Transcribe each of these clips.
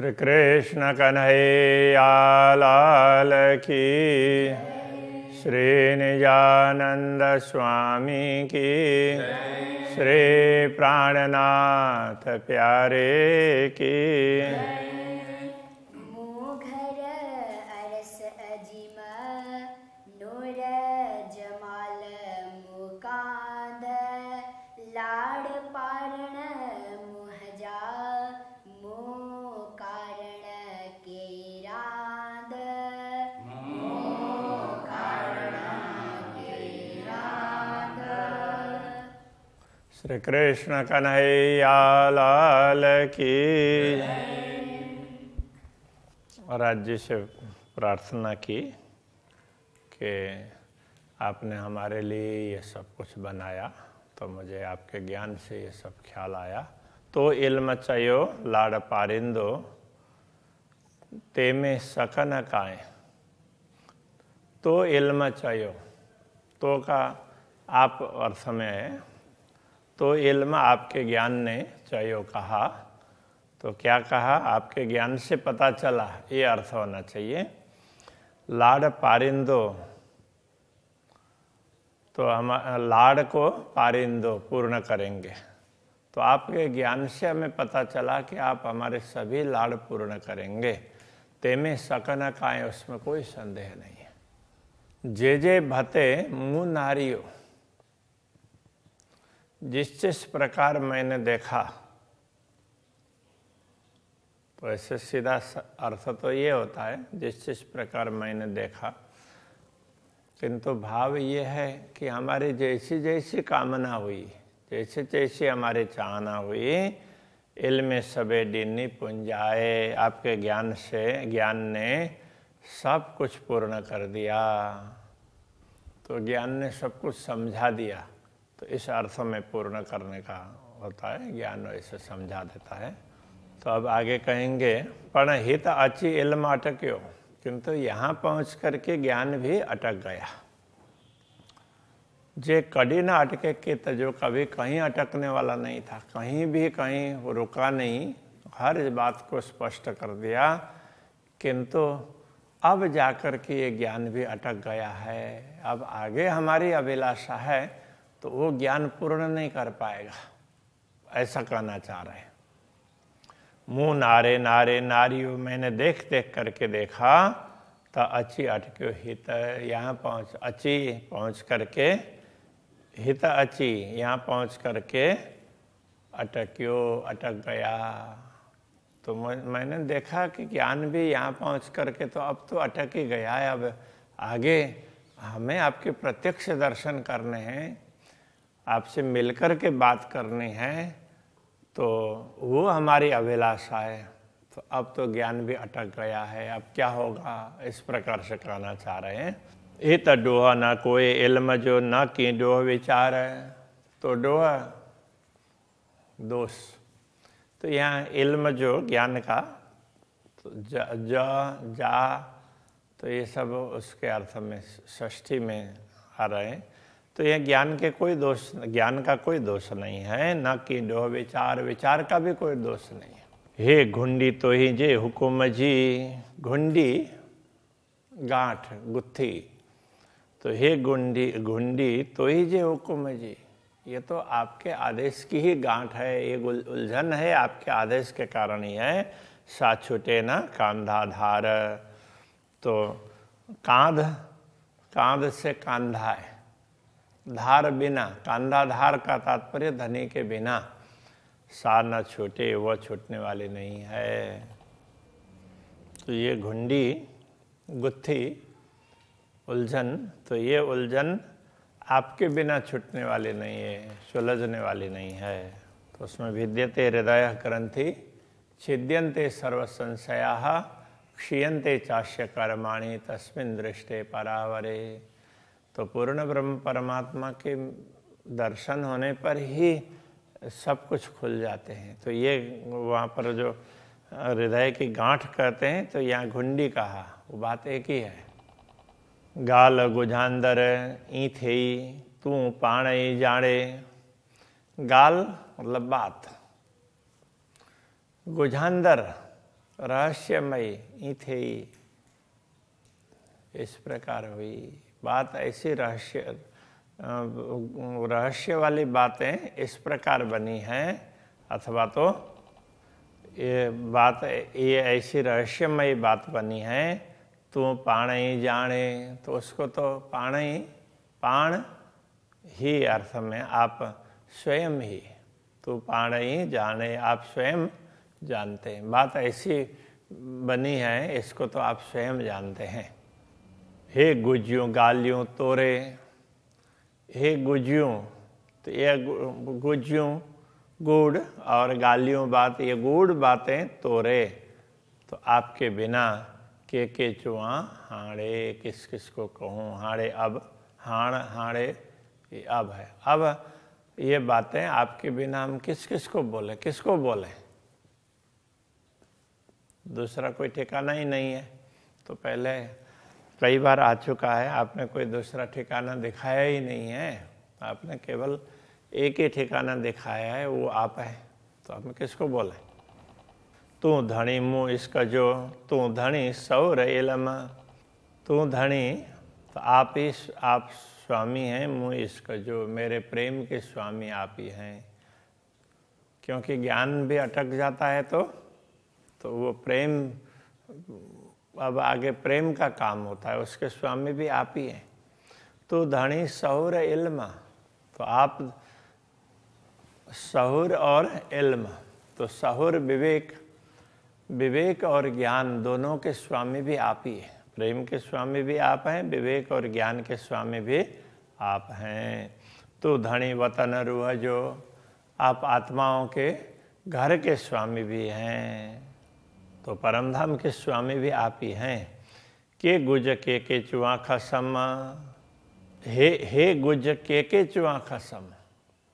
श्री कृष्ण कन्हैया लाल की श्री निजानंद स्वामी की श्री प्राणनाथ प्यारे की श्री कृष्ण कन्हैया लाल की और आज जी से प्रार्थना की कि आपने हमारे लिए ये सब कुछ बनाया तो मुझे आपके ज्ञान से ये सब ख्याल आया तो इल्म चयो लाड़ पारिंदो ते में सकन काए तो इल्म चयो तो का आप अर्थ में तो इल्म आपके ज्ञान ने चाहिए कहा तो क्या कहा आपके ज्ञान से पता चला ये अर्थ होना चाहिए लाड़ पारिंदो तो हम लाड़ को पारिंदो पूर्ण करेंगे तो आपके ज्ञान से हमें पता चला कि आप हमारे सभी लाड़ पूर्ण करेंगे तेमें सकन काएँ उसमें कोई संदेह नहीं है जे जे भते मुँह नारियो जिस जिस प्रकार मैंने देखा तो ऐसे सीधा अर्थ तो ये होता है जिस जिस प्रकार मैंने देखा किंतु भाव ये है कि हमारी जैसी जैसी कामना हुई जैसे जैसे हमारी चाहना हुई इल्म सबे डिनी पुंजाए आपके ज्ञान से ज्ञान ने सब कुछ पूर्ण कर दिया तो ज्ञान ने सब कुछ समझा दिया तो इस अर्थ में पूर्ण करने का होता है ज्ञान इसे समझा देता है तो अब आगे कहेंगे पण हित अची इल्म अटक्यो किंतु यहाँ पहुँच करके ज्ञान भी अटक गया जे कड़ी ना अटके तो जो कभी कहीं अटकने वाला नहीं था कहीं भी कहीं रुका नहीं हर बात को स्पष्ट कर दिया किंतु अब जाकर के ये ज्ञान भी अटक गया है अब आगे हमारी अभिलाषा है तो वो ज्ञान पूर्ण नहीं कर पाएगा ऐसा कहना चाह रहे हैं मुंह नारे नारे नारियो मैंने देख देख करके देखा तो अच्छी अटक्यो हित यहाँ पहुँच अच्छी पहुँच करके हित अच्छी यहाँ पहुँच करके अटक्यो अटक गया तो मैंने देखा कि ज्ञान भी यहाँ पहुँच करके तो अब तो अटक ही गया है अब आगे हमें आपके प्रत्यक्ष दर्शन करने हैं आपसे मिलकर के बात करनी है तो वो हमारी अभिलाषा है तो अब तो ज्ञान भी अटक गया है अब क्या होगा इस प्रकार से कहना चाह रहे हैं ये तो डोह ना कोई इल्म जो ना कि डोह विचार है तो डोह दोष तो यहाँ इल्म जो ज्ञान का तो ज जा, जा तो ये सब उसके अर्थ में षष्ठी में आ रहे हैं तो यह ज्ञान के कोई दोष ज्ञान का कोई दोष नहीं है न कि डोह विचार विचार का भी कोई दोष नहीं है हे घुंडी तो ही जे हुकुम जी घुंडी गांठ गुत्थी तो हे गुंडी घुंडी तो ही जे हुकुम जी ये तो आपके आदेश की ही गांठ है ये उलझन है आपके आदेश के कारण ही है सा छुटे ना कांधा धार तो कांध कांध से कांधा है धार बिना धार का तात्पर्य धनी के बिना सा न छूटे वह छूटने वाली नहीं है तो ये घुंडी गुत्थी उलझन तो ये उलझन आपके बिना छूटने वाले नहीं है सुलझने वाली नहीं है तो उसमें भिद्यते हृदय ग्रंथि छिद्यंते सर्व संशया क्षीयते चाष्य कर्माणी तस्मिन दृष्टे परावरे तो पूर्ण ब्रह्म परमात्मा के दर्शन होने पर ही सब कुछ खुल जाते हैं तो ये वहाँ पर जो हृदय की गांठ कहते हैं तो यहाँ घुंडी कहा वो बात एक ही है गाल गुझांदर ईथे तू पाण जाड़े गाल मतलब बात गुझांदर रहस्यमय थे इस प्रकार हुई बात ऐसी रहस्य रहस्य वाली बातें इस प्रकार बनी हैं अथवा तो ये बात ये ऐसी रहस्यमयी बात बनी है तू पाण ही जाने तो उसको तो पाण ही पाण ही अर्थ में आप स्वयं ही तू पाण ही जाने आप स्वयं जानते हैं बात ऐसी बनी है इसको तो आप स्वयं जानते हैं हे गुजियो गालियो तोरे हे गुजियो तो ये गुजियो गुड़ और गालियों बात ये गुड़ बातें तोरे तो आपके बिना के के चुआ हाड़े किस किस को कहूँ हाड़े अब हाण हाड़े ये अब है अब ये बातें आपके बिना हम किस किस को बोले किसको बोले दूसरा कोई ठिकाना ही नहीं है तो पहले कई बार आ चुका है आपने कोई दूसरा ठिकाना दिखाया ही नहीं है आपने केवल एक ही ठिकाना दिखाया है वो आप तो है तो हम किसको बोले तू धनी मुँह इसका जो तू धनी सौर इलम तू धनी तो आप ही आप स्वामी हैं मुँह इसका जो मेरे प्रेम के स्वामी आप ही हैं क्योंकि ज्ञान भी अटक जाता है तो तो वो प्रेम अब आगे प्रेम का काम होता है उसके स्वामी भी आप ही हैं तो धनी सहुर इल्म तो आप सहुर और इल्म तो सहुर विवेक विवेक और ज्ञान दोनों के स्वामी भी आप ही हैं प्रेम के स्वामी भी आप हैं विवेक और ज्ञान के स्वामी भी आप हैं तो धनी वतन रूह जो आप आत्माओं के घर के स्वामी भी हैं तो परमधाम के स्वामी भी आप ही हैं के गुज के के चुआ खसम हे हे गुज के के चुआ खसम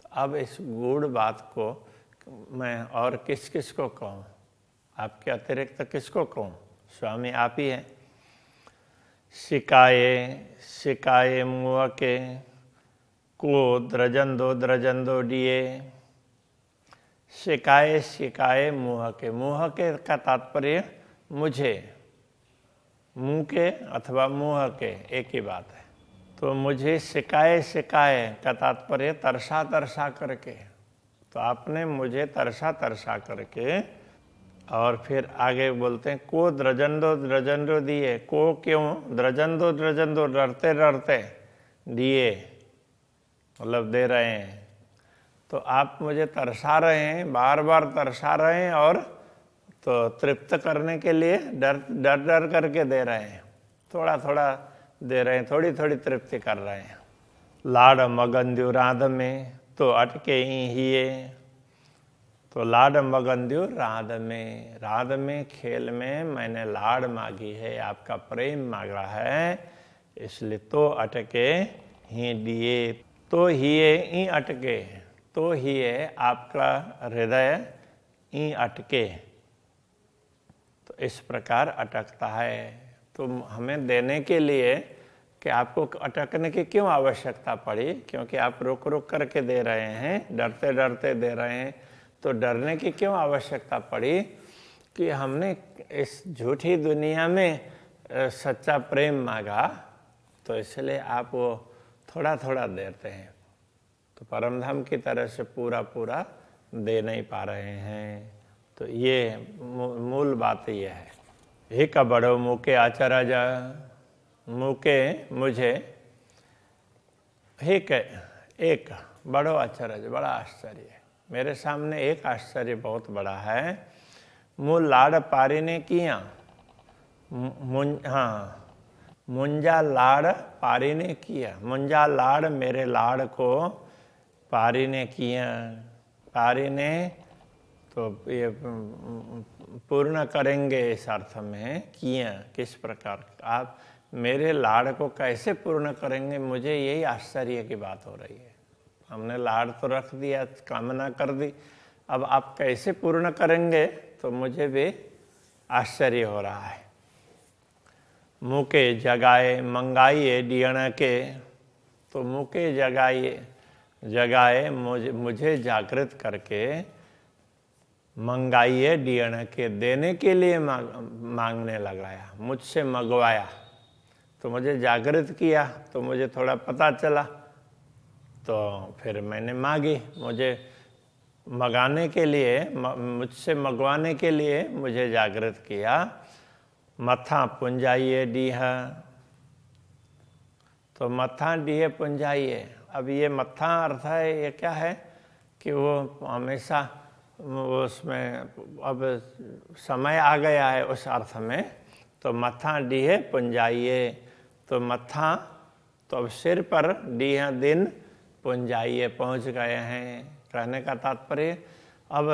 तो अब इस गूढ़ बात को मैं और किस किस को कहूँ आपके अतिरिक्त किसको कहूँ स्वामी आप ही हैं शिकाये शिकाये मुआ के को द्रजन दो द्रजन दो डिए शिकाय शिकाय मोह के मोह के का तात्पर्य मुझे मुँह के अथवा मोह के एक ही बात है तो मुझे शिकाय शिकाय का तात्पर्य तरसा तरसा करके तो आपने मुझे तरसा तरसा करके और फिर आगे बोलते हैं को द्रजंदो द्रजंदो दिए को क्यों द्रजंदो द्रजंदो डरते डरते दिए मतलब दे रहे हैं तो आप मुझे तरसा रहे हैं बार बार तरसा रहे हैं और तो तृप्त करने के लिए डर डर डर करके दे रहे हैं थोड़ा थोड़ा दे रहे हैं थोड़ी थोड़ी तृप्ति कर रहे हैं लाड मगंद्यु राध में तो अटके ही ये तो लाड मगन दू राध में राध में खेल में मैंने लाड मांगी है आपका प्रेम मांगा है इसलिए तो अटके ही दिए तो ही अटके हैं तो ही आपका हृदय ई अटके तो इस प्रकार अटकता है तो हमें देने के लिए कि आपको अटकने की क्यों आवश्यकता पड़ी क्योंकि आप रुक रुक करके दे रहे हैं डरते डरते दे रहे हैं तो डरने की क्यों आवश्यकता पड़ी कि हमने इस झूठी दुनिया में सच्चा प्रेम मांगा तो इसलिए आप वो थोड़ा थोड़ा देते हैं तो परम धाम की तरह से पूरा पूरा दे नहीं पा रहे हैं तो ये मूल बात ये है ही का बड़ो मुँह के आचारा जा मुँह के मुझे ही के एक बड़ो आचार्य बड़ा आश्चर्य मेरे सामने एक आश्चर्य बहुत बड़ा है मूल लाड़ पारी ने किया मुं हाँ मुंजा लाड़ पारी ने किया मुंजा लाड़ मेरे लाड़ को पारी ने किया पारी ने तो ये पूर्ण करेंगे इस अर्थ में किया किस प्रकार आप मेरे लाड़ को कैसे पूर्ण करेंगे मुझे यही आश्चर्य की बात हो रही है हमने लाड़ तो रख दिया कामना कर दी अब आप कैसे पूर्ण करेंगे तो मुझे भी आश्चर्य हो रहा है मुके जगाए मंगाइए डियण के तो मुके जगाइए जगाए मुझे मुझे जागृत करके मंगाइए डीएनए के देने के लिए मांग, मांगने लगाया मुझसे मंगवाया तो मुझे जागृत किया तो मुझे थोड़ा पता चला तो फिर मैंने मांगी मुझे मंगाने के लिए मुझसे मंगवाने के लिए मुझे जागृत किया मथा पुंजाइए डीह तो मथा डीहे पुंजाइए अब ये मत्था अर्थ है ये क्या है कि वो हमेशा उसमें अब समय आ गया है उस अर्थ में तो मत्था डी है पुंजाइए तो मत्था तो अब सिर पर डी है दिन पुंजाइए पहुंच गए हैं कहने का तात्पर्य अब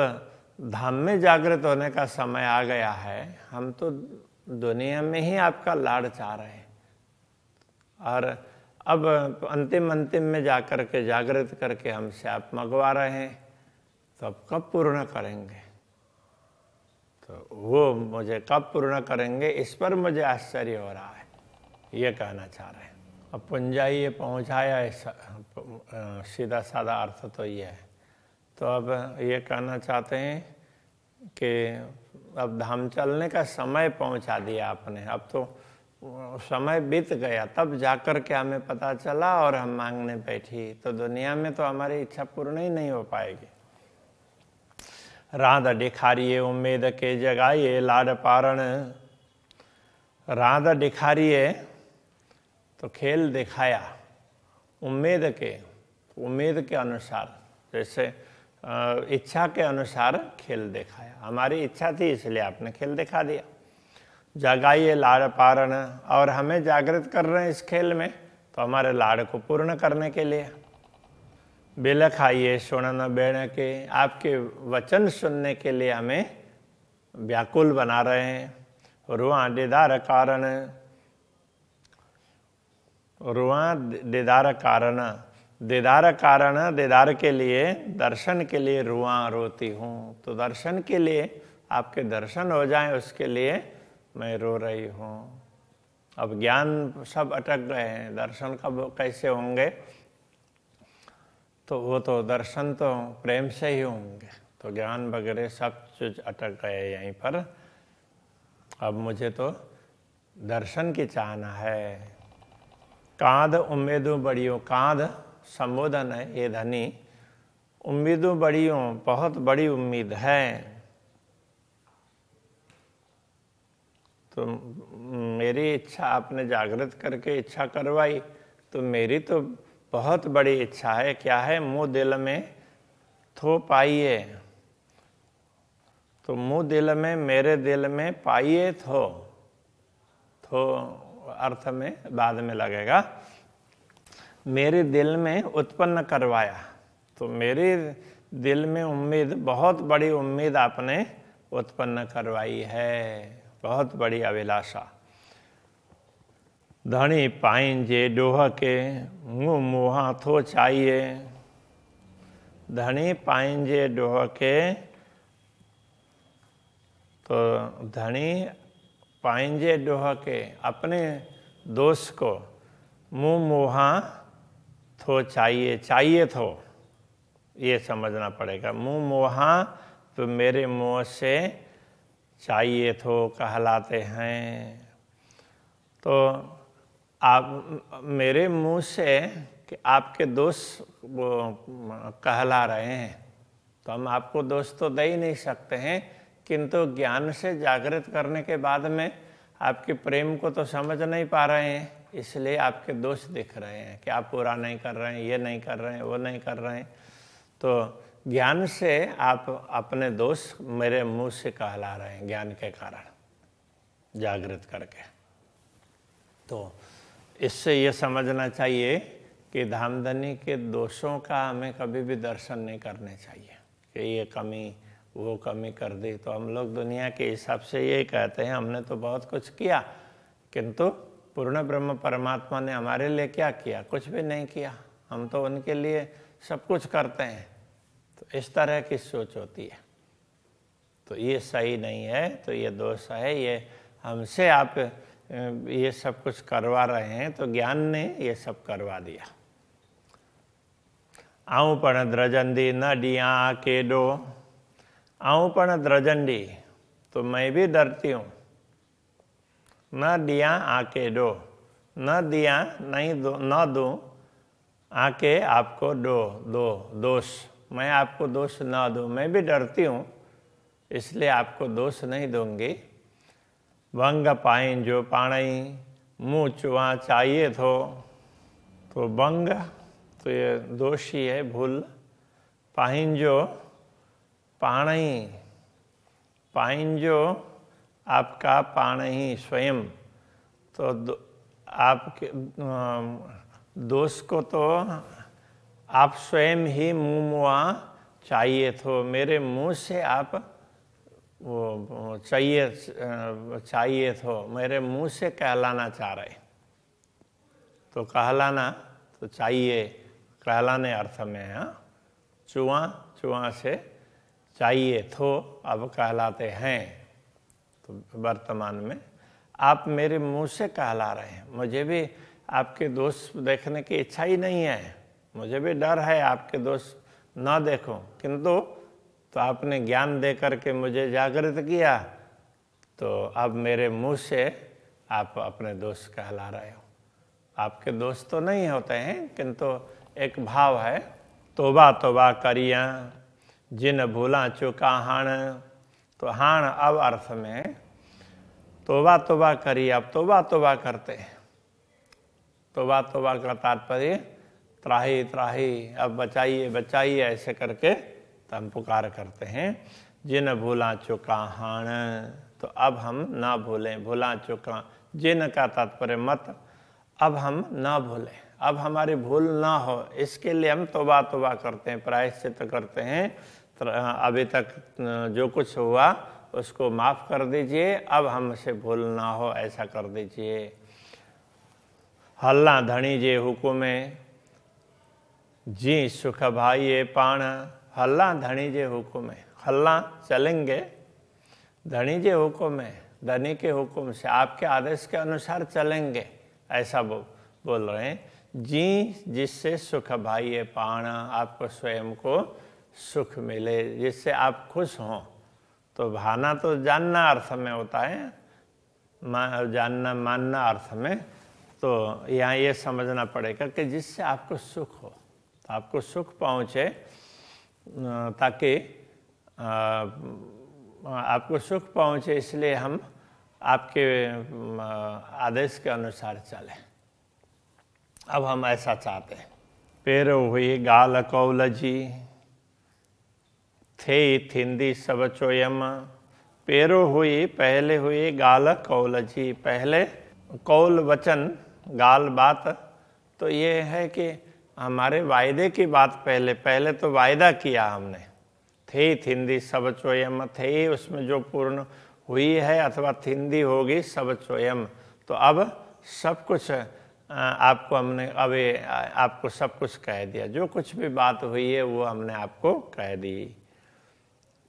धाम में जागृत होने का समय आ गया है हम तो दुनिया में ही आपका लाड़ चाह रहे हैं और अब अंतिम अंतिम में जाकर के जागृत करके हम आप मंगवा रहे हैं तो अब कब पूर्ण करेंगे तो वो मुझे कब पूर्ण करेंगे इस पर मुझे आश्चर्य हो रहा है ये कहना चाह रहे हैं अब पुंजाइए पहुँचाया सीधा साधा अर्थ तो ये है तो अब ये कहना चाहते हैं कि अब धाम चलने का समय पहुंचा दिया आपने अब तो समय बीत गया तब जाकर के हमें पता चला और हम मांगने बैठी तो दुनिया में तो हमारी इच्छा पूर्ण ही नहीं हो पाएगी राध डिखारिए उम्मीद के जगाइए लाड पारण राध डिखारिए तो खेल दिखाया उम्मीद के उम्मीद के अनुसार जैसे इच्छा के अनुसार खेल दिखाया हमारी इच्छा थी इसलिए आपने खेल दिखा दिया जगाइए लाड़ पारण और हमें जागृत कर रहे हैं इस खेल में तो हमारे लाड़ को पूर्ण करने के लिए बेल खाइए सुनन बेण के आपके वचन सुनने के लिए हमें व्याकुल बना रहे हैं रुआ दीदार कारण रुआ दीदार कारण दीदार कारण दीदार के लिए दर्शन के लिए रुआ रोती हूँ तो दर्शन के लिए आपके दर्शन हो जाए उसके लिए मैं रो रही हूँ अब ज्ञान सब अटक गए हैं दर्शन कब कैसे होंगे तो वो तो दर्शन तो प्रेम से ही होंगे तो ज्ञान वगैरह सब चीज अटक गए यहीं पर अब मुझे तो दर्शन की चाहना है कांध उम्मीदों बड़ियों कांध संबोधन है ये धनी उम्मीदों बड़ियों बहुत बड़ी उम्मीद है तो मेरी इच्छा आपने जागृत करके इच्छा करवाई तो मेरी तो बहुत बड़ी इच्छा है क्या है मुँह दिल में थो पाइए तो मुँह दिल में मेरे दिल में पाइए थो थो अर्थ में बाद में लगेगा मेरे दिल में उत्पन्न करवाया तो मेरे दिल में उम्मीद बहुत बड़ी उम्मीद आपने उत्पन्न करवाई है बहुत बड़ी अभिलाषा धनी पाइन जे डोह के मुँह मुंहां थो चाहिए धनी पाइन जे डोह के तो धनी पाइन जे डोह के अपने दोस्त को मुंह मुहा थो चाहिए चाहिए थो ये समझना पड़ेगा मुंह मुहा तो मेरे मुँह से चाहिए तो कहलाते हैं तो आप मेरे मुंह से कि आपके दोस्त कहला रहे हैं तो हम आपको दोष तो दे ही नहीं सकते हैं किंतु ज्ञान से जागृत करने के बाद में आपके प्रेम को तो समझ नहीं पा रहे हैं इसलिए आपके दोष दिख रहे हैं कि आप पूरा नहीं कर रहे हैं ये नहीं कर रहे हैं वो नहीं कर रहे हैं तो ज्ञान से आप अपने दोष मेरे मुंह से कहला रहे हैं ज्ञान के कारण जागृत करके तो इससे ये समझना चाहिए कि धामधनी के दोषों का हमें कभी भी दर्शन नहीं करने चाहिए कि ये कमी वो कमी कर दी तो हम लोग दुनिया के हिसाब से ये कहते हैं हमने तो बहुत कुछ किया किंतु पूर्ण ब्रह्म परमात्मा ने हमारे लिए क्या किया कुछ भी नहीं किया हम तो उनके लिए सब कुछ करते हैं तो इस तरह की सोच होती है तो ये सही नहीं है तो ये दोष है ये हमसे आप ये सब कुछ करवा रहे हैं तो ज्ञान ने ये सब करवा दिया आऊ पण द्रजंदी न डिया डो आऊ पण द्रजंडी तो मैं भी डरती हूं न डिया आके डो न दिया नहीं दो न दो आके आपको डो दो दोष दो, मैं आपको दोष ना दूँ मैं भी डरती हूँ इसलिए आपको दोष नहीं दूंगी बंग पाई जो पाणई मुँह चुआ चाहिए थो तो बंग तो ये दोष ही है भूल पाइन जो पाणई पाइन जो आपका पाण ही स्वयं तो आपके दोष को तो आप स्वयं ही मुँह मुआ चाहिए तो मेरे मुँह से आप वो चाहिए चाहिए तो मेरे मुँह से कहलाना चाह रहे तो कहलाना तो चाहिए कहलाने अर्थ में है हाँ। चुआ चुआ से चाहिए तो अब कहलाते हैं तो वर्तमान में आप मेरे मुंह से कहला रहे हैं मुझे भी आपके दोस्त देखने की इच्छा ही नहीं है मुझे भी डर है आपके दोष ना देखो किंतु तो आपने ज्ञान दे करके मुझे जागृत किया तो अब मेरे मुंह से आप अपने दोष कहला रहे हो आपके दोस्त तो नहीं होते हैं किंतु एक भाव है तोबा तोबा करिया जिन भूला चुका हाण तो हाण अब अर्थ में तोबा तोबा करिए अब तोबा तोबा करते हैं तोबा तोबा का तात्पर्य त्राही त्राही अब बचाइए बचाइए ऐसे करके तो हम पुकार करते हैं जिन भूला चुका हाण तो अब हम ना भूलें भूला चुका जिन का तात्पर्य मत अब हम ना भूलें अब हमारी भूल ना हो इसके लिए हम तोबा तोबा करते हैं प्रायश्चित तो करते हैं अभी तक जो कुछ हुआ उसको माफ़ कर दीजिए अब हमसे भूल ना हो ऐसा कर दीजिए हल्ला धनी जे हुकुम जी सुख भाई पाण हल्ला धनी जे हुकुम हल्ला चलेंगे धनी जे हुक्म है धनी के हुक्म से आपके आदेश के अनुसार चलेंगे ऐसा बो, बोल रहे हैं जी जिससे सुख भाई पाण आपको स्वयं को सुख मिले जिससे आप खुश हों तो भाना तो जानना अर्थ में होता है मा, जानना मानना अर्थ में तो यहाँ ये समझना पड़ेगा कि जिससे आपको सुख हो आपको सुख पहुँचे ताकि आपको सुख पहुँचे इसलिए हम आपके आदेश के अनुसार चले अब हम ऐसा चाहते हैं पेर हुई गाल कौल जी थे थिंदी सब चोयम पेरो हुई पहले हुई गाल कौलजी पहले कौल वचन गाल बात तो ये है कि हमारे वायदे की बात पहले पहले तो वायदा किया हमने थे थिंदी सब चोयम थे उसमें जो पूर्ण हुई है अथवा थिंदी होगी सब चोयम तो अब सब कुछ आपको हमने अब आपको सब कुछ कह दिया जो कुछ भी बात हुई है वो हमने आपको कह दी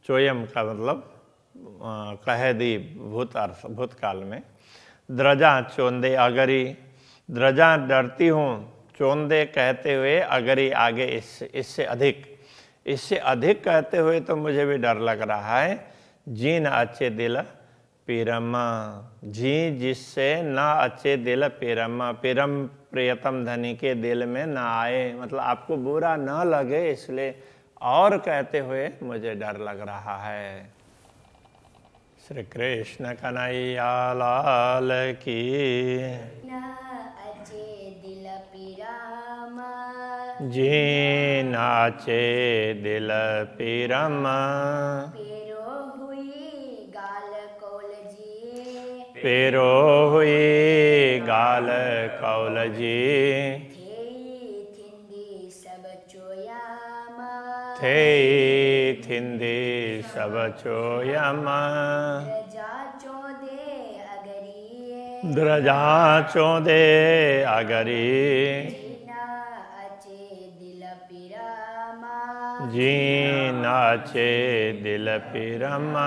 चोयम का मतलब कह दी भूत अर्थ भूतकाल में द्रजा चोंदे अगरी द्रजा डरती हूँ चौंदे कहते हुए अगर ही आगे इस इससे अधिक इससे अधिक कहते हुए तो मुझे भी डर लग रहा है जीन अच्छे दिल पिरमा जी जिससे ना अच्छे दिल पिरमा पिरम प्रियतम धनी के दिल में ना आए मतलब आपको बुरा ना लगे इसलिए और कहते हुए मुझे डर लग रहा है श्री कृष्ण कन्हैया लाल की जी दिल पीरम पेरो हुई गाल कौल जी पेरो हुई गाल कौल जी थे थिंदे सब चोयम द्रजा चोदे अगरी जी नाचे दिल पिरमा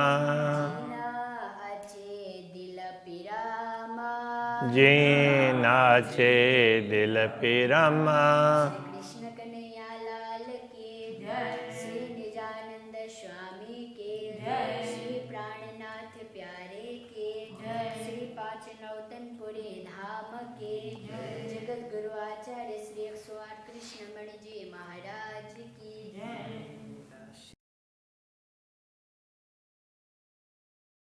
जी नाचे दिल पिरमा